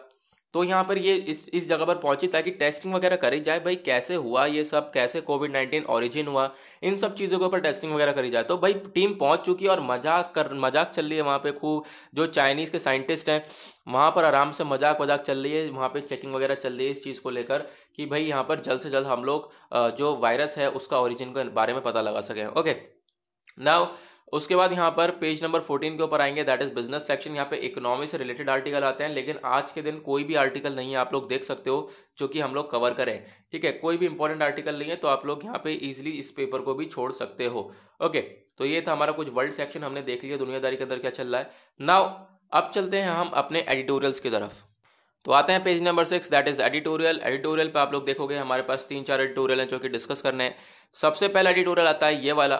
S1: तो यहाँ पर ये इस इस जगह पर पहुंची ताकि टेस्टिंग वगैरह करी जाए भाई कैसे हुआ ये सब कैसे कोविड नाइन्टीन ऑरिजिन हुआ इन सब चीज़ों के ऊपर टेस्टिंग वगैरह करी जाए तो भाई टीम पहुंच चुकी है और मजाक कर मजाक चल रही है वहाँ पे खूब जो चाइनीज़ के साइंटिस्ट हैं वहाँ पर आराम से मजाक वजाक चल रही है वहाँ पर चेकिंग वगैरह चल रही है इस चीज़ को लेकर कि भाई यहाँ पर जल्द से जल्द हम लोग जो वायरस है उसका ऑरिजिन के बारे में पता लगा सकें ओके नाउ उसके बाद यहाँ पर पेज नंबर फोर्टीन के ऊपर आएंगे दैट इज बिजनेस सेक्शन यहाँ पे इकोनॉमी से रिलेटेड आर्टिकल आते हैं लेकिन आज के दिन कोई भी आर्टिकल नहीं है आप लोग देख सकते हो जो कि हम लोग कवर करें ठीक है कोई भी इंपॉर्टेंट आर्टिकल नहीं है तो आप लोग यहाँ पे इजिली इस पेपर को भी छोड़ सकते हो ओके तो ये था हमारा कुछ वर्ल्ड सेक्शन हमने देख लिया दुनियादारी के अंदर क्या चल रहा है नाउ अब चलते हैं हम अपने एडिटोरियल्स की तरफ तो आते हैं page number six that is editorial editorial पे आप लोग देखोगे हमारे पास तीन चार एडिटोरियल हैं जो कि डिस्कस करने हैं सबसे पहला एडिटोरियल आता है ये वाला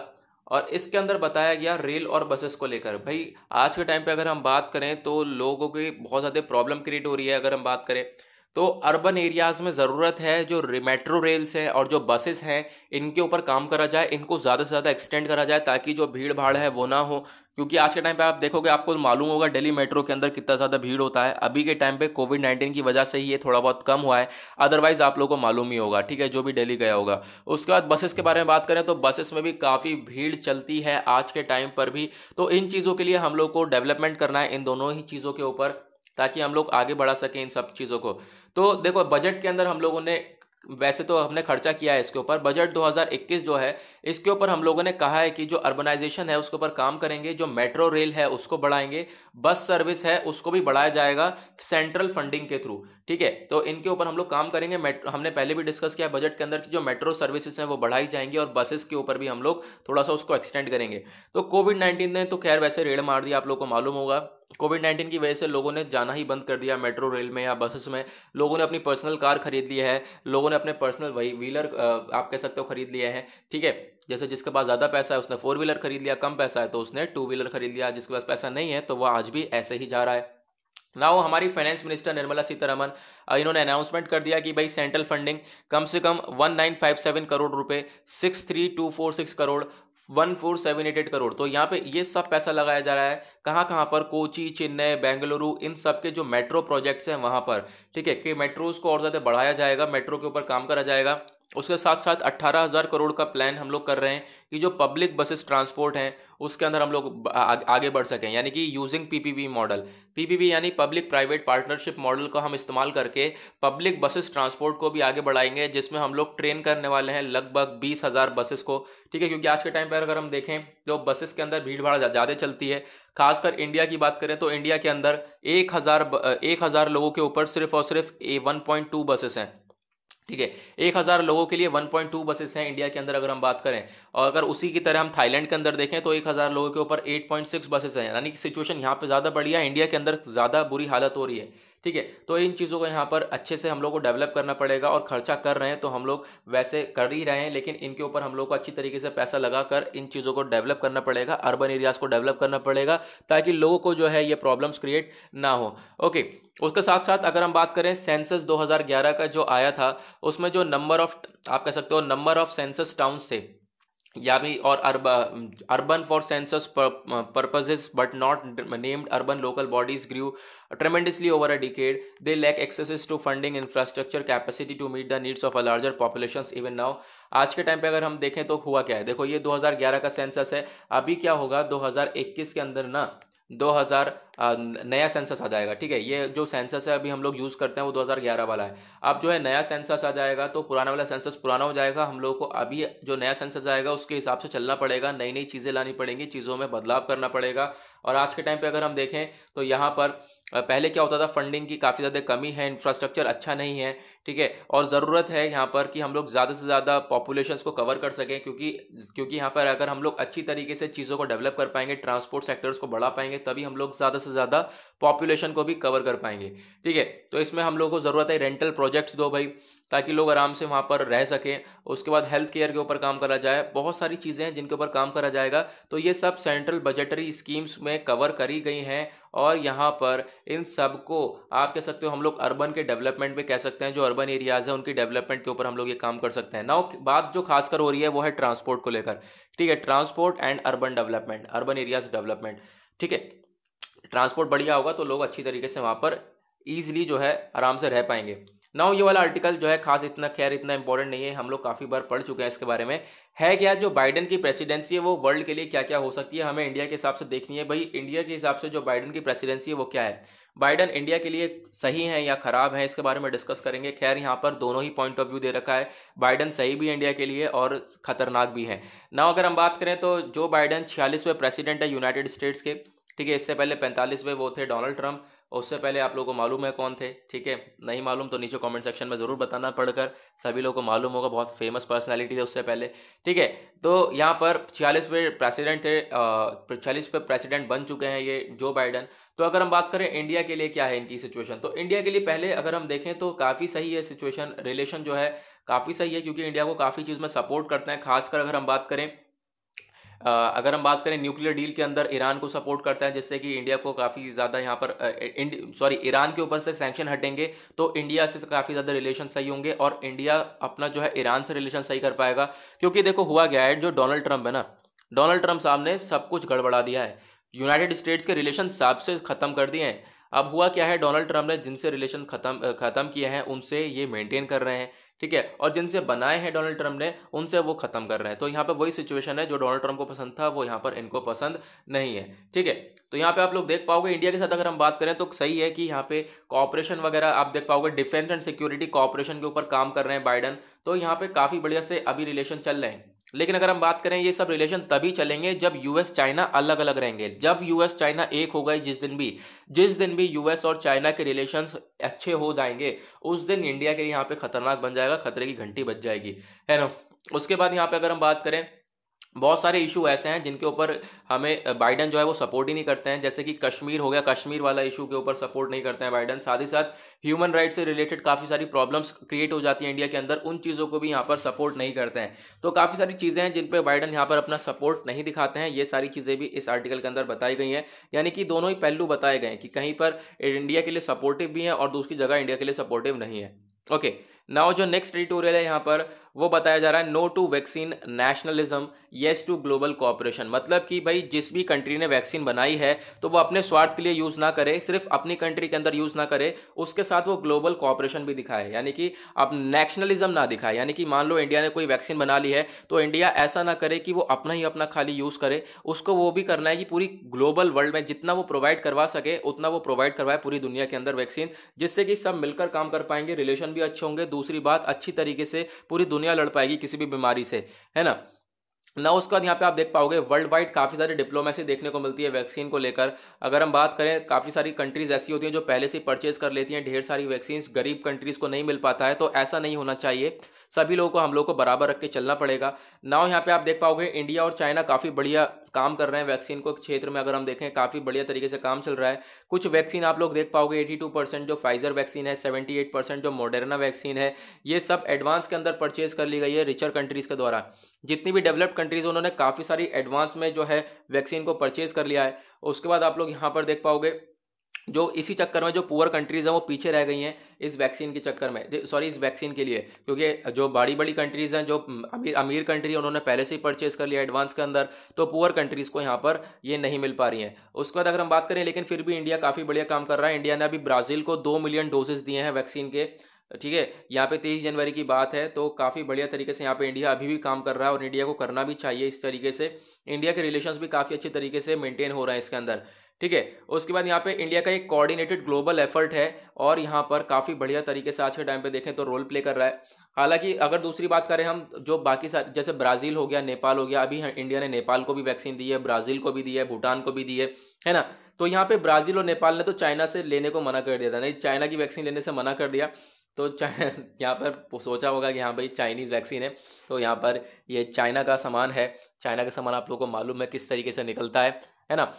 S1: और इसके अंदर बताया गया रेल और बसेस को लेकर भाई आज के टाइम पे अगर हम बात करें तो लोगों की बहुत ज़्यादा प्रॉब्लम क्रिएट हो रही है अगर हम बात करें तो अर्बन एरियाज़ में ज़रूरत है जो मेट्रो रेल्स हैं और जो बसेस हैं इनके ऊपर काम करा जाए इनको ज़्यादा से ज़्यादा एक्सटेंड करा जाए ताकि जो भीड़ भाड़ है वो ना हो क्योंकि आज के टाइम पे आप देखोगे आपको मालूम होगा दिल्ली मेट्रो के अंदर कितना ज़्यादा भीड़ होता है अभी के टाइम पे कोविड नाइन्टीन की वजह से ही ये थोड़ा बहुत कम हुआ है अदरवाइज़ आप लोगों को मालूम ही होगा ठीक है जो भी दिल्ली गया होगा उसके बाद बसेस के बारे में बात करें तो बसेस में भी काफ़ी भीड़ चलती है आज के टाइम पर भी तो इन चीज़ों के लिए हम लोग को डेवलपमेंट करना है इन दोनों ही चीज़ों के ऊपर ताकि हम लोग आगे बढ़ा सकें इन सब चीज़ों को तो देखो बजट के अंदर हम लोगों ने वैसे तो हमने खर्चा किया है इसके ऊपर बजट 2021 जो है इसके ऊपर हम लोगों ने कहा है कि जो अर्बनाइजेशन है उसके ऊपर काम करेंगे जो मेट्रो रेल है उसको बढ़ाएंगे बस सर्विस है उसको भी बढ़ाया जाएगा सेंट्रल फंडिंग के थ्रू ठीक है तो इनके ऊपर हम लोग काम करेंगे मेट्रो हमने पहले भी डिस्कस किया बजट के अंदर की जो मेट्रो सर्विसेज हैं वो बढ़ाई जाएंगी और बसेस के ऊपर भी हम लोग थोड़ा सा उसको एक्सटेंड करेंगे तो कोविड नाइन्टीन ने तो खैर वैसे रेड़ मार दिया आप लोग को मालूम होगा कोविड नाइन्टीन की वजह से लोगों ने जाना ही बंद कर दिया मेट्रो रेल में या बसेस में लोगों ने अपनी पर्सनल कार खरीद ली है लोगों ने अपने पर्सनल वही व्हीलर आप कह सकते हो खरीद लिए हैं ठीक है जैसे जिसके पास ज़्यादा पैसा है उसने फोर व्हीलर खरीद लिया कम पैसा है तो उसने टू व्हीलर खरीद लिया जिसके पास पैसा नहीं है तो वह आज भी ऐसे ही जा रहा है ना वो हमारी फाइनेंस मिनिस्टर निर्मला सीतारमन इन्होंने अनाउंसमेंट कर दिया कि भाई सेंट्रल फंडिंग कम से कम one nine five seven crore रुपए six three two four six crore one four seven eight eight crore तो यहाँ पे ये सब पैसा लगाया जा रहा है कहाँ कहाँ पर कोची चेन्नई बेंगलुरु इन सब के जो मेट्रो प्रोजेक्ट्स हैं वहाँ पर ठीक है कि मेट्रोज को और ज़्यादा बढ़ाया जाएगा मेट्रो के ऊपर काम करा जाएगा उसके साथ साथ अट्ठारह हज़ार करोड़ का प्लान हम लोग कर रहे हैं कि जो पब्लिक बसेस ट्रांसपोर्ट हैं उसके अंदर हम लोग आगे बढ़ सकें यानी कि यूजिंग पीपीपी मॉडल पीपीपी यानी पब्लिक प्राइवेट पार्टनरशिप मॉडल का हम इस्तेमाल करके पब्लिक बसेस ट्रांसपोर्ट को भी आगे बढ़ाएंगे जिसमें हम लोग ट्रेन करने वाले हैं लगभग बीस हज़ार बसेस को ठीक है क्योंकि आज के टाइम पर अगर हम देखें तो बसेस के अंदर भीड़ भाड़ ज़्यादा चलती है खासकर इंडिया की बात करें तो इंडिया के अंदर एक हज़ार एक हज़ार लोगों के ऊपर सिर्फ और सिर्फ वन पॉइंट टू बसेस हैं ठीक है एक हज़ार लोगों के लिए 1.2 बसेस हैं इंडिया के अंदर अगर हम बात करें और अगर उसी की तरह हम थाईलैंड के अंदर देखें तो एक हज़ार लोगों के ऊपर 8.6 बसेस हैं यानी कि सिचुएशन यहाँ पे ज़्यादा बढ़िया है इंडिया के अंदर ज़्यादा बुरी हालत हो रही है ठीक है तो इन चीज़ों को यहाँ पर अच्छे से हम लोग को डेवलप करना पड़ेगा और खर्चा कर रहे हैं तो हम लोग वैसे कर ही रहे हैं लेकिन इनके ऊपर हम लोग को अच्छी तरीके से पैसा लगाकर इन चीज़ों को डेवलप करना पड़ेगा अर्बन एरियाज़ को डेवलप करना पड़ेगा ताकि लोगों को जो है ये प्रॉब्लम्स क्रिएट ना हो ओके उसके साथ साथ अगर हम बात करें सेंसस 2011 का जो आया था उसमें जो नंबर ऑफ आप कह सकते हो नंबर ऑफ सेंसस टाउन्स थे या भी और अरब urban for census purposes but not named urban local bodies grew tremendously over a decade they lack accesses to funding infrastructure capacity to meet the needs of a larger population even now आज के time पे अगर हम देखें तो हुआ क्या है देखो ये 2011 का सेंसस है अभी क्या होगा 2021 के अंदर ना 2000 नया सेंसस आ जाएगा ठीक है ये जो सेंसस है अभी हम लोग यूज़ करते हैं वो 2011 वाला है अब जो है नया सेंसस आ जाएगा तो पुराना वाला सेंसस पुराना हो जाएगा हम लोगों को अभी जो नया सेंसस आएगा उसके हिसाब से चलना पड़ेगा नई नई चीज़ें लानी पड़ेंगी चीज़ों में बदलाव करना पड़ेगा और आज के टाइम पर अगर हम देखें तो यहाँ पर पहले क्या होता था फंडिंग की काफ़ी ज़्यादा कमी है इंफ्रास्ट्रक्चर अच्छा नहीं है ठीक है और ज़रूरत है यहाँ पर कि हम लोग ज़्यादा से ज़्यादा पॉपुलेशन को कवर कर सकें क्योंकि क्योंकि यहाँ पर अगर हम लोग अच्छी तरीके से चीज़ों को डेवलप कर पाएंगे ट्रांसपोर्ट सेक्टर्स को बढ़ा पाएंगे तभी हम लोग ज़्यादा से ज़्यादा पॉपुलेशन को भी कवर कर पाएंगे ठीक है तो इसमें हम लोग को ज़रूरत है रेंटल प्रोजेक्ट्स दो भाई ताकि लोग आराम से वहाँ पर रह सकें उसके बाद हेल्थ केयर के ऊपर काम करा जाए बहुत सारी चीज़ें हैं जिनके ऊपर काम करा जाएगा तो ये सब सेंट्रल बजटरी स्कीम्स में कवर करी गई हैं और यहाँ पर इन सब को आप कह सकते हो हम लोग अर्बन के डेवलपमेंट में कह सकते हैं जो अर्बन एरियाज हैं उनकी डेवलपमेंट के ऊपर हम लोग ये काम कर सकते हैं नाउ बात जो खासकर हो रही है वो है ट्रांसपोर्ट को लेकर ठीक है transport and urban development urban areas development ठीक है ट्रांसपोर्ट बढ़िया होगा तो लोग अच्छी तरीके से वहाँ पर ईजिली जो है आराम से रह पाएंगे नाउ ये वाला आर्टिकल जो है खास इतना खैर इतना इंपॉर्टेंट नहीं है हम लोग काफ़ी बार पढ़ चुके हैं इसके बारे में है क्या जो बाइडन की प्रेसिडेंसी है वो वर्ल्ड के लिए क्या क्या हो सकती है हमें इंडिया के हिसाब से देखनी है भाई इंडिया के हिसाब से जो बाइडन की प्रेसिडेंसी है वो क्या है बाइडन इंडिया के लिए सही है या खराब है इसके बारे में डिस्कस करेंगे खैर यहाँ पर दोनों ही पॉइंट ऑफ व्यू दे रखा है बाइडन सही भी इंडिया के लिए और खतरनाक भी है ना अगर हम बात करें तो जो बाइडन छियालीसवें प्रेसिडेंट है यूनाइटेड स्टेट्स के ठीक है इससे पहले पैंतालीसवें वो थे डोनाल्ड ट्रंप उससे पहले आप लोगों को मालूम है कौन थे ठीक है नहीं मालूम तो नीचे कमेंट सेक्शन में ज़रूर बताना पढ़कर सभी लोगों को मालूम होगा बहुत फेमस पर्सनालिटी थे उससे पहले ठीक है तो यहाँ पर छियालीसवें प्रेसिडेंट थे छियालीसवें प्रेसिडेंट बन चुके हैं ये जो बाइडन तो अगर हम बात करें इंडिया के लिए क्या है इनकी सिचुएशन तो इंडिया के लिए पहले अगर हम देखें तो काफ़ी सही है सिचुएशन रिलेशन जो है काफ़ी सही है क्योंकि इंडिया को काफ़ी चीज़ में सपोर्ट करते हैं खासकर अगर हम बात करें अगर हम बात करें न्यूक्लियर डील के अंदर ईरान को सपोर्ट करता है जिससे कि इंडिया को काफ़ी ज़्यादा यहाँ पर सॉरी ईरान के ऊपर से सैंक्शन हटेंगे तो इंडिया से काफ़ी ज़्यादा रिलेशन सही होंगे और इंडिया अपना जो है ईरान से रिलेशन सही कर पाएगा क्योंकि देखो हुआ गया है जो डोनाल्ड ट्रंप है ना डोनाल्ड ट्रंप साहब ने सब कुछ गड़बड़ा दिया है यूनाइटेड स्टेट्स के रिलेशन साहब से ख़त्म कर दिए हैं अब हुआ क्या है डोनाल्ड ट्रंप ने जिनसे रिलेशन खत्म ख़त्म किए हैं उनसे ये मेंटेन कर रहे हैं ठीक है और जिनसे बनाए हैं डोनाल्ड ट्रंप ने उनसे वो खत्म कर रहे हैं तो यहाँ पे वही सिचुएशन है जो डोनाल्ड ट्रंप को पसंद था वो यहाँ पर इनको पसंद नहीं है ठीक है तो यहाँ पे आप लोग देख पाओगे इंडिया के साथ अगर हम बात करें तो सही है कि यहाँ पे कॉपरेशन वगैरह आप देख पाओगे डिफेंस एंड सिक्योरिटी कॉपरेशन के ऊपर काम कर रहे हैं बाइडन तो यहाँ पे काफी बढ़िया से अभी रिलेशन चल रहे हैं लेकिन अगर हम बात करें ये सब रिलेशन तभी चलेंगे जब यूएस चाइना अलग अलग रहेंगे जब यूएस चाइना एक हो गए जिस दिन भी जिस दिन भी यूएस और चाइना के रिलेशंस अच्छे हो जाएंगे उस दिन इंडिया के यहाँ पे खतरनाक बन जाएगा खतरे की घंटी बच जाएगी है ना उसके बाद यहाँ पे अगर हम बात करें बहुत सारे इशू ऐसे हैं जिनके ऊपर हमें बाइडन जो है वो सपोर्ट ही नहीं करते हैं जैसे कि कश्मीर हो गया कश्मीर वाला इशू के ऊपर सपोर्ट नहीं करते हैं बाइडन साथ ही साथ ह्यूमन राइट से रिलेटेड काफ़ी सारी प्रॉब्लम्स क्रिएट हो जाती हैं इंडिया के अंदर उन चीज़ों को भी यहाँ पर सपोर्ट नहीं करते हैं तो काफ़ी सारी चीज़ें हैं जिन पर बाइडन यहाँ पर अपना सपोर्ट नहीं दिखाते हैं ये सारी चीज़ें भी इस आर्टिकल के अंदर बताई गई हैं यानी कि दोनों ही पहलू बताए गए हैं कि कहीं पर इंडिया के लिए सपोर्टिव भी हैं और दूसरी जगह इंडिया के लिए सपोर्टिव नहीं है ओके okay, नाउ जो नेक्स्ट एडिटोरियल है यहाँ पर वो बताया जा रहा है no to vaccine nationalism yes to global cooperation मतलब कि भाई जिस भी कंट्री ने वैक्सीन बनाई है तो वो अपने स्वार्थ के लिए यूज़ ना करे सिर्फ अपनी कंट्री के अंदर यूज़ ना करे उसके साथ वो ग्लोबल कॉपरेशन भी दिखाए यानी कि अब नेशनलिज्म ना दिखाए यानी कि मान लो इंडिया ने कोई वैक्सीन बना ली है तो इंडिया ऐसा ना करे कि वो अपना ही अपना खाली यूज़ करे उसको वो भी करना है कि पूरी ग्लोबल वर्ल्ड में जितना वो प्रोवाइड करवा सके उतना वो प्रोवाइड करवाए पूरी दुनिया के अंदर वैक्सीन जिससे कि सब मिलकर काम कर पाएंगे रिलेशन भी अच्छे होंगे दूसरी बात अच्छी तरीके से पूरी दुनिया दुनिया लड़ पाएगी किसी भी बीमारी से है ना ना उसके बाद यहाँ पे आप देख पाओगे वर्ल्ड वाइड काफ़ी सारी डिप्लोमेसी देखने को मिलती है वैक्सीन को लेकर अगर हम बात करें काफ़ी सारी कंट्रीज ऐसी होती हैं जो पहले से परचेज कर लेती हैं ढेर सारी वैक्सीन गरीब कंट्रीज़ को नहीं मिल पाता है तो ऐसा नहीं होना चाहिए सभी लोगों को हम लोग को बराबर रख के चलना पड़ेगा नाव यहाँ पे आप देख पाओगे इंडिया और चाइना काफ़ी बढ़िया काम कर रहे हैं वैक्सीन को क्षेत्र में अगर हम देखें काफ़ी बढ़िया तरीके से काम चल रहा है कुछ वैक्सीन आप लोग देख पाओगे एटी टू परसेंट जो फाइजर वैक्सीन है सेवेंटी एट परसेंट जो मॉडर्ना वैक्सीन है ये सब एडवांस के अंदर परचेज कर ली गई है रिचर कंट्रीज के द्वारा जितनी भी डेवलप्ड कंट्रीज उन्होंने काफ़ी सारी एडवांस में जो है वैक्सीन को परचेज कर लिया है उसके बाद आप लोग यहाँ पर देख पाओगे जो इसी चक्कर में जो पुअर कंट्रीज़ हैं वो पीछे रह गई हैं इस वैक्सीन के चक्कर में सॉरी इस वैक्सीन के लिए क्योंकि जो बड़ी बड़ी कंट्रीज़ हैं जो अमीर अमीर कंट्री उन्होंने पहले से ही परचेज कर लिया एडवांस के अंदर तो पुअर कंट्रीज़ को यहाँ पर ये नहीं मिल पा रही हैं उसके बाद अगर हम बात करें लेकिन फिर भी इंडिया काफ़ी बढ़िया काम कर रहा है इंडिया ने अभी ब्राज़ील को दो मिलियन डोजेज दिए हैं वैक्सीन के ठीक है यहाँ पे तेईस जनवरी की बात है तो काफ़ी बढ़िया तरीके से यहाँ पे इंडिया अभी भी काम कर रहा है और इंडिया को करना भी चाहिए इस तरीके से इंडिया के रिलेशंस भी काफ़ी अच्छे तरीके से मेंटेन हो रहे हैं इसके अंदर ठीक है उसके बाद यहाँ पे इंडिया का एक कोऑर्डिनेटेड ग्लोबल एफर्ट है और यहाँ पर काफ़ी बढ़िया तरीके से आज के टाइम पे देखें तो रोल प्ले कर रहा है हालांकि अगर दूसरी बात करें हम जो बाकी सारे जैसे ब्राज़ील हो गया नेपाल हो गया अभी इंडिया हाँ, ने नेपाल को भी वैक्सीन दी है ब्राज़ील को भी दी है भूटान को भी दी है है ना तो यहाँ पे ब्राज़ील और नेपाल ने तो चाइना से लेने को मना कर दिया था नहीं चाइना की वैक्सीन लेने से मना कर दिया तो <laughs> यहाँ पर सोचा होगा कि हाँ भाई चाइनीज़ वैक्सीन है तो यहाँ पर ये चाइना का सामान है चाइना का सामान आप लोगों को मालूम है किस तरीके से निकलता है है ना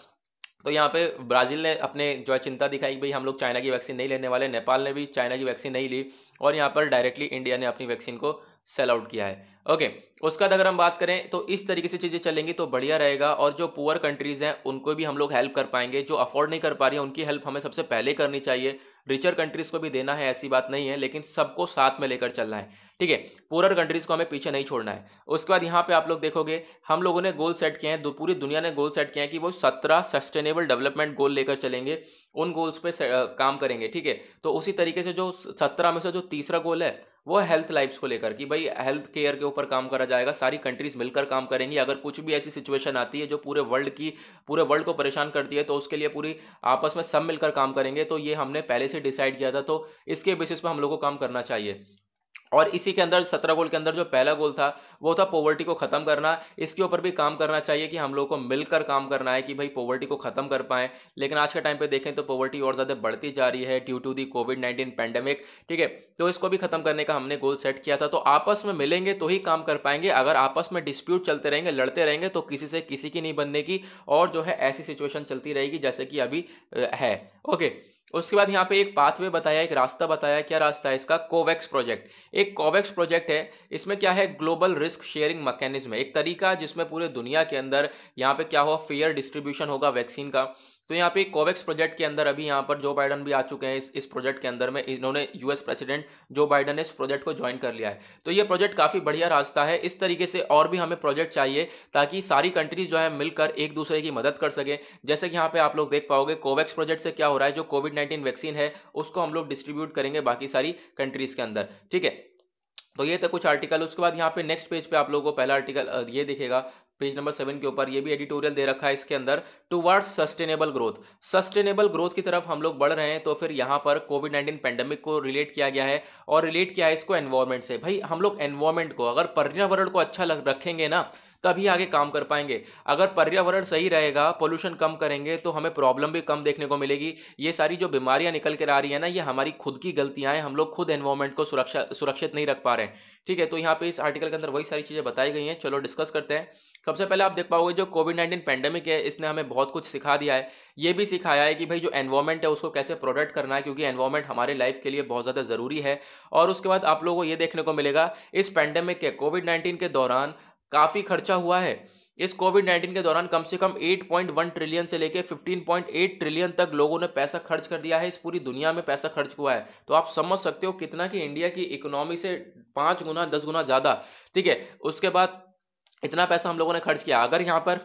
S1: तो यहाँ पे ब्राज़ील ने अपने जो है चिंता दिखाई भाई हम लोग चाइना की वैक्सीन नहीं लेने वाले नेपाल ने भी चाइना की वैक्सीन नहीं ली और यहाँ पर डायरेक्टली इंडिया ने अपनी वैक्सीन को सेल आउट किया है ओके उसका अगर हम बात करें तो इस तरीके से चीज़ें चलेंगी तो बढ़िया रहेगा और जो पुअर कंट्रीज़ हैं उनको भी हम लोग हेल्प कर पाएंगे जो अफोर्ड नहीं कर पा रही है उनकी हेल्प हमें सबसे पहले करनी चाहिए रिचर कंट्रीज़ को भी देना है ऐसी बात नहीं है लेकिन सबको साथ में लेकर चलना है ठीक है पोरर कंट्रीज को हमें पीछे नहीं छोड़ना है उसके बाद यहाँ पे आप लोग देखोगे हम लोगों ने गोल सेट किए हैं पूरी दुनिया ने गोल सेट किए हैं कि वो सत्रह सस्टेनेबल डेवलपमेंट गोल लेकर चलेंगे उन गोल्स पे काम करेंगे ठीक है तो उसी तरीके से जो सत्रह में से जो तीसरा गोल है वो हेल्थ लाइफ्स को लेकर कि भाई हेल्थ केयर के ऊपर काम करा जाएगा सारी कंट्रीज मिलकर काम करेंगी अगर कुछ भी ऐसी सिचुएशन आती है जो पूरे वर्ल्ड की पूरे वर्ल्ड को परेशान करती है तो उसके लिए पूरी आपस में सब मिलकर काम करेंगे तो ये हमने पहले से डिसाइड किया था तो इसके बेसिस पर हम लोग को काम करना चाहिए और इसी के अंदर सत्रह गोल के अंदर जो पहला गोल था वो था पोवर्टी को ख़त्म करना इसके ऊपर भी काम करना चाहिए कि हम लोग को मिलकर काम करना है कि भाई पोवर्टी को ख़त्म कर पाएँ लेकिन आज के टाइम पे देखें तो पोवर्टी और ज़्यादा बढ़ती जा रही है due to the COVID nineteen pandemic ठीक है तो इसको भी ख़त्म करने का हमने गोल सेट किया था तो आपस में मिलेंगे तो ही काम कर पाएंगे अगर आपस में डिस्प्यूट चलते रहेंगे लड़ते रहेंगे तो किसी से किसी की नहीं बनने की और जो है ऐसी सिचुएशन चलती रहेगी जैसे कि अभी है ओके उसके बाद यहाँ पे एक पाथवे बताया एक रास्ता बताया क्या रास्ता है इसका कोवैक्स प्रोजेक्ट एक कोवैक्स प्रोजेक्ट है इसमें क्या है ग्लोबल रिस्क शेयरिंग मैकेनिज्म एक तरीका जिसमें पूरे दुनिया के अंदर यहाँ पे क्या हो फेयर डिस्ट्रीब्यूशन होगा वैक्सीन का तो यहाँ पे कोवैक्स प्रोजेक्ट के अंदर अभी यहाँ पर जो बाइडन भी आ चुके हैं इस इस प्रोजेक्ट के अंदर में इन्होंने यूएस प्रेसिडेंट जो बाइडन ने इस प्रोजेक्ट को ज्वाइन कर लिया है तो ये प्रोजेक्ट काफ़ी बढ़िया रास्ता है इस तरीके से और भी हमें प्रोजेक्ट चाहिए ताकि सारी कंट्रीज जो है मिलकर एक दूसरे की मदद कर सके जैसे कि यहाँ पे आप लोग देख पाओगे कोवैक्स प्रोजेक्ट से क्या हो रहा है जो कोविड नाइन्टीन वैक्सीन है उसको हम लोग डिस्ट्रीब्यूट करेंगे बाकी सारी कंट्रीज के अंदर ठीक है तो ये था कुछ आर्टिकल उसके बाद यहाँ पे नेक्स्ट पेज पे आप लोगों को पहला आर्टिकल ये दिखेगा पेज नंबर सेवन के ऊपर ये भी एडिटोरियल दे रखा है इसके अंदर towards sustainable growth sustainable growth की तरफ हम लोग बढ़ रहे हैं तो फिर यहाँ पर कोविड नाइन्टीन पैंडेमिक को रिलेट किया गया है और रिलेट किया है इसको एनवायरमेंट से भाई हम लोग एनवायरमेंट को अगर पर्यावरण को अच्छा लग रखेंगे ना तभी आगे काम कर पाएंगे अगर पर्यावरण सही रहेगा पोल्यूशन कम करेंगे तो हमें प्रॉब्लम भी कम देखने को मिलेगी ये सारी जो बीमारियां निकल कर आ रही है ना ये हमारी खुद की गलतियां हैं हम लोग खुद एनवायरमेंट को सुरक्षा सुरक्षित नहीं रख पा रहे हैं ठीक है तो यहाँ पे इस आर्टिकल के अंदर वही सारी चीज़ें बताई गई हैं चलो डिस्कस करते हैं सबसे पहले आप देख पाओगे जो कोविड नाइन्टीन पैंडेमिक है इसने हमें बहुत कुछ सिखा दिया है ये भी सिखाया है कि भाई जो एनवायरमेंट है उसको कैसे प्रोटेक्ट करना है क्योंकि एनवायरमेंट हमारे लाइफ के लिए बहुत ज़्यादा ज़रूरी है और उसके बाद आप लोगों को ये देखने को मिलेगा इस पैंडेमिक के कोविड नाइन्टीन के दौरान काफ़ी खर्चा हुआ है इस कोविड नाइन्टीन के दौरान कम से कम 8.1 ट्रिलियन से लेकर 15.8 ट्रिलियन तक लोगों ने पैसा खर्च कर दिया है इस पूरी दुनिया में पैसा खर्च हुआ है तो आप समझ सकते हो कितना कि इंडिया की इकोनॉमी से पाँच गुना दस गुना ज़्यादा ठीक है उसके बाद इतना पैसा हम लोगों ने खर्च किया अगर यहाँ पर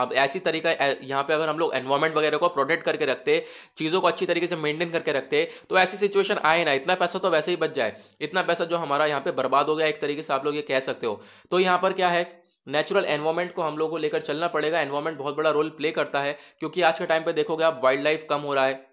S1: अब ऐसी तरीका यहाँ पे अगर हम लोग एनवायरमेंट वगैरह को प्रोटेक्ट करके रखते चीज़ों को अच्छी तरीके से मेंटेन करके रखते तो ऐसी सिचुएशन आए ना इतना पैसा तो वैसे ही बच जाए इतना पैसा जो हमारा यहाँ पे बर्बाद हो गया एक तरीके से आप लोग ये कह सकते हो तो यहाँ पर क्या है नेचुरल एनवायरमेंट को हम लोग को लेकर चलना पड़ेगा एनवायरमेंट बहुत बड़ा रोल प्ले करता है क्योंकि आज के टाइम पर देखोगे आप वाइल्ड लाइफ कम हो रहा है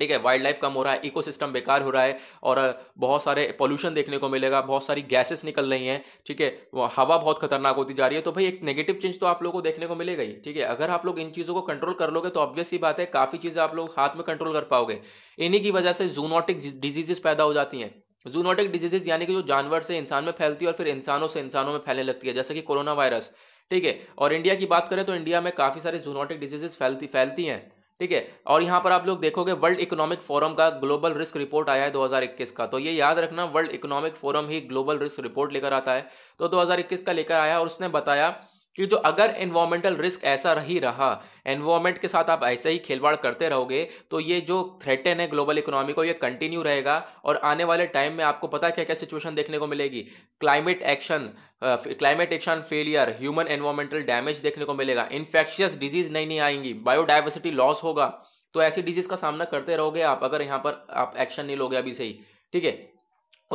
S1: ठीक है वाइल्ड लाइफ कम हो रहा है इकोसिस्टम बेकार हो रहा है और बहुत सारे पोल्यूशन देखने को मिलेगा बहुत सारी गैसेस निकल रही हैं ठीक है हवा बहुत खतरनाक होती जा रही है तो भाई एक नेगेटिव चेंज तो आप लोगों को देखने को मिलेगा ही ठीक है अगर आप लोग इन चीज़ों को कंट्रोल कर लोगे तो ऑब्वियस ही बात है काफ़ी चीज़ें आप लोग हाथ में कंट्रोल कर पाओगे इन्हीं की वजह से जूनोटिक डिजीजेज पैदा हो जाती हैं जूनोटिक डिजीजेज यानी कि जो जानवर से इंसान में फैलती है और फिर इंसानों से इंसानों में फैलने लगती है जैसे कि कोरोना वायरस ठीक है और इंडिया की बात करें तो इंडिया में काफ़ी सारे जूनोटिक डिजीजेज फैलती फैलती हैं ठीक है और यहाँ पर आप लोग देखोगे वर्ल्ड इकोनॉमिक फोरम का ग्लोबल रिस्क रिपोर्ट आया है 2021 का तो ये याद रखना वर्ल्ड इकोनॉमिक फोरम ही ग्लोबल रिस्क रिपोर्ट लेकर आता है तो 2021 का लेकर आया और उसने बताया कि जो तो अगर एनवायरमेंटल रिस्क ऐसा ही रहा एनवायरमेंट के साथ आप ऐसे ही खिलवाड़ करते रहोगे तो ये जो थ्रेटन है ग्लोबल इकोनॉमी को ये कंटिन्यू रहेगा और आने वाले टाइम में आपको पता क्या क्या सिचुएशन देखने को मिलेगी climate action climate action failure human environmental damage देखने को मिलेगा इन्फेक्शियस डिजीज नहीं नहीं आएंगी बायोडाइवर्सिटी लॉस होगा तो ऐसी डिजीज का सामना करते रहोगे आप अगर यहाँ पर आप एक्शन नहीं लोगे अभी से ही ठीक है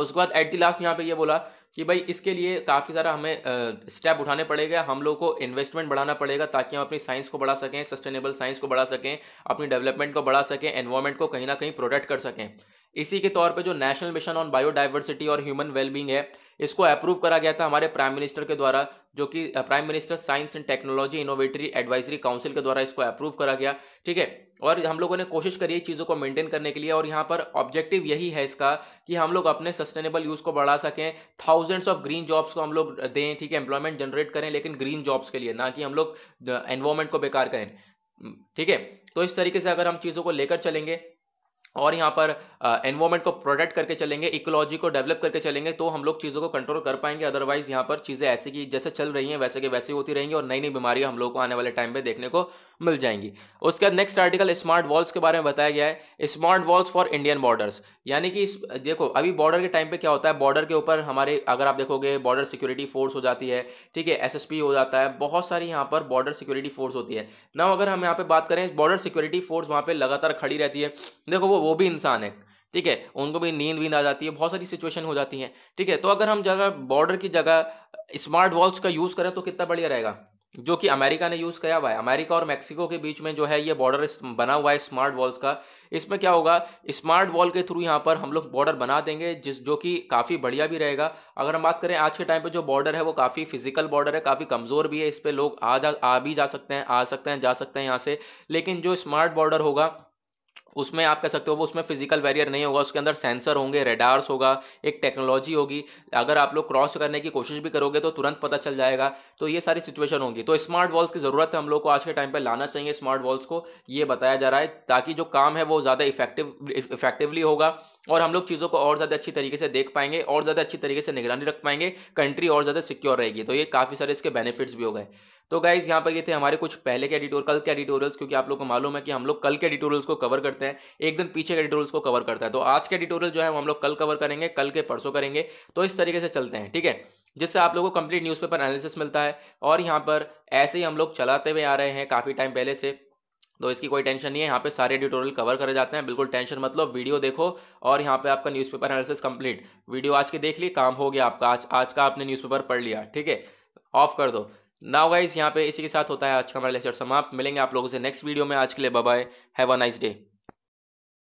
S1: उसके बाद एट दी लास्ट यहाँ पे ये बोला कि भाई इसके लिए काफ़ी सारा हमें स्टेप उठाने पड़ेगा हम लोग को इन्वेस्टमेंट बढ़ाना पड़ेगा ताकि हम अपनी साइंस को बढ़ा सकें सस्टेनेबल साइंस को बढ़ा सकें अपनी डेवलपमेंट को बढ़ा सकें एनवायरमेंट को कहीं ना कहीं प्रोटेक्ट कर सकें इसी के तौर पे जो नेशनल मिशन ऑन बायोडाइवर्सिटी और ह्यूमन वेलबींग है इसको अप्रूव करा गया था हमारे प्राइम मिनिस्टर के द्वारा जो कि Prime Minister Science and Technology इनोवेटरी एडवाइजरी काउंसिल के द्वारा इसको अप्रूव करा गया ठीक है और हम लोगों ने कोशिश करी है चीज़ों को मेंटेन करने के लिए और यहाँ पर ऑब्जेक्टिव यही है इसका कि हम लोग अपने सस्टेनेबल यूज़ को बढ़ा सकें थाउजेंड्स ऑफ ग्रीन जॉब्स को हम लोग दें ठीक है एम्प्लॉयमेंट जनरेट करें लेकिन ग्रीन जॉब्स के लिए ना कि हम लोग एनवायरमेंट को बेकार करें ठीक है तो इस तरीके से अगर हम चीज़ों को लेकर चलेंगे और यहाँ पर एनवायरमेंट को प्रोटेक्ट करके चलेंगे इकोलॉजी को डेवलप करके चलेंगे तो हम लोग चीज़ों को कंट्रोल कर पाएंगे अदरवाइज यहाँ पर चीज़ें ऐसे की जैसे चल रही हैं वैसे के वैसे होती रहेंगी और नई नई बीमारियाँ हम लोग को आने वाले टाइम पे देखने को मिल जाएंगी उसके बाद नेक्स्ट आर्टिकल स्मार्ट वॉल्स के बारे में बताया गया है smart walls for Indian borders यानी कि देखो अभी बॉर्डर के टाइम पर क्या होता है बॉर्डर के ऊपर हमारे अगर आप देखोगे बॉर्डर सिक्योरिटी फोर्स हो जाती है ठीक है एस हो जाता है बहुत सारी यहाँ पर बॉर्डर सिक्योरिटी फोर्स होती है ना अगर हम यहाँ पर बात करें बॉर्डर सिक्योरिटी फोर्स वहाँ पर लगातार खड़ी रहती है देखो वो वो भी इंसान है ठीक है उनको भी नींद वींद आ जाती है बहुत सारी सिचुएशन हो जाती है ठीक है तो अगर हम जगह बॉर्डर की जगह स्मार्ट वॉल्स का यूज़ करें तो कितना बढ़िया रहेगा जो कि अमेरिका ने यूज़ किया हुआ है अमेरिका और मेक्सिको के बीच में जो है ये बॉर्डर बना हुआ है स्मार्ट वॉल्स का इसमें क्या होगा स्मार्ट वॉल के थ्रू यहाँ पर हम लोग बॉर्डर बना देंगे जिस जो कि काफ़ी बढ़िया भी रहेगा अगर हम बात करें आज के टाइम पे जो बॉर्डर है वो काफ़ी फिजिकल बॉर्डर है काफ़ी कमज़ोर भी है इस पर लोग आ जा आ भी जा सकते हैं आ सकते हैं जा सकते हैं यहाँ से लेकिन जो स्मार्ट बॉर्डर होगा उसमें आप कह सकते हो वो उसमें फिजिकल बैरियर नहीं होगा उसके अंदर सेंसर होंगे रेडार्स होगा एक टेक्नोलॉजी होगी अगर आप लोग क्रॉस करने की कोशिश भी करोगे तो तुरंत पता चल जाएगा तो ये सारी सिचुएशन होगी तो स्मार्ट वॉल्स की ज़रूरत है हम लोग को आज के टाइम पर लाना चाहिए स्मार्ट वॉल्स को ये बताया जा रहा है ताकि जो काम है वो ज़्यादा इफेक्टिव इफेक्टिवली होगा और हम लोग चीज़ों को और ज़्यादा अच्छी तरीके से देख पाएंगे और ज़्यादा अच्छी तरीके से निगरानी रख पाएंगे कंट्री और ज़्यादा सिक्योर रहेगी तो ये काफ़ी सारे इसके बेनिफिट्स भी हो गए तो गाइज यहाँ पर ये थे हमारे कुछ पहले के एडिटोर कल के एडिटोरियल्स क्योंकि आप लोग को मालूम है कि हम लोग कल के एडिटोरियल्स को कवर करते हैं एक दिन पीछे के एडिटोरियल्स को कवर करते हैं तो आज के एडिटोरियल जो है हम लोग कल कवर करेंगे कल के परसों करेंगे तो इस तरीके से चलते हैं ठीक है जिससे आप लोगों को कंप्लीट न्यूज़पेपर एनालिसिस मिलता है और यहाँ पर ऐसे ही हम लोग चलाते हुए आ रहे हैं काफ़ी टाइम पहले से तो इसकी कोई टेंशन नहीं है यहाँ पे सारे ट्यूटोरियल कवर करे जाते हैं बिल्कुल टेंशन मतलब वीडियो देखो और यहाँ पे आपका न्यूज़पेपर एनालिसिस कंप्लीट वीडियो आज के देख ली काम हो गया आपका आज आज का आपने न्यूज़पेपर पढ़ लिया ठीक है ऑफ कर दो नाउ गाइज यहाँ पे इसी के साथ होता है आज का हमारा लेक्चर समाप्त मिलेंगे आप लोगों से नेक्स्ट वीडियो में आज के लिए bye have a nice day